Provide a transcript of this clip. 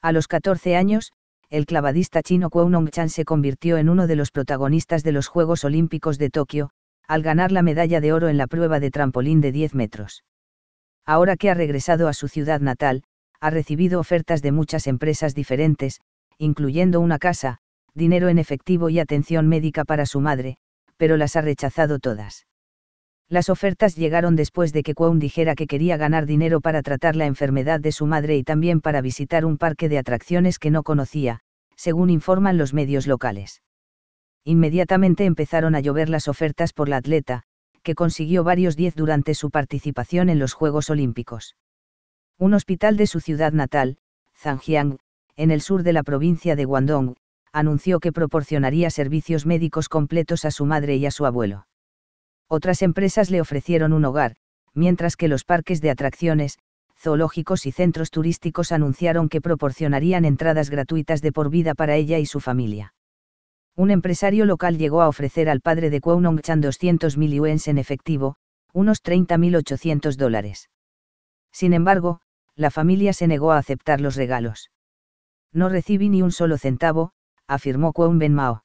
A los 14 años, el clavadista chino Kuo chan se convirtió en uno de los protagonistas de los Juegos Olímpicos de Tokio, al ganar la medalla de oro en la prueba de trampolín de 10 metros. Ahora que ha regresado a su ciudad natal, ha recibido ofertas de muchas empresas diferentes, incluyendo una casa, dinero en efectivo y atención médica para su madre, pero las ha rechazado todas. Las ofertas llegaron después de que Kwon dijera que quería ganar dinero para tratar la enfermedad de su madre y también para visitar un parque de atracciones que no conocía, según informan los medios locales. Inmediatamente empezaron a llover las ofertas por la atleta, que consiguió varios diez durante su participación en los Juegos Olímpicos. Un hospital de su ciudad natal, Zhangjiang, en el sur de la provincia de Guangdong, anunció que proporcionaría servicios médicos completos a su madre y a su abuelo. Otras empresas le ofrecieron un hogar, mientras que los parques de atracciones, zoológicos y centros turísticos anunciaron que proporcionarían entradas gratuitas de por vida para ella y su familia. Un empresario local llegó a ofrecer al padre de Kwon Chan 200.000 yuens en efectivo, unos 30.800 dólares. Sin embargo, la familia se negó a aceptar los regalos. No recibí ni un solo centavo, afirmó Kwon Ben Mao.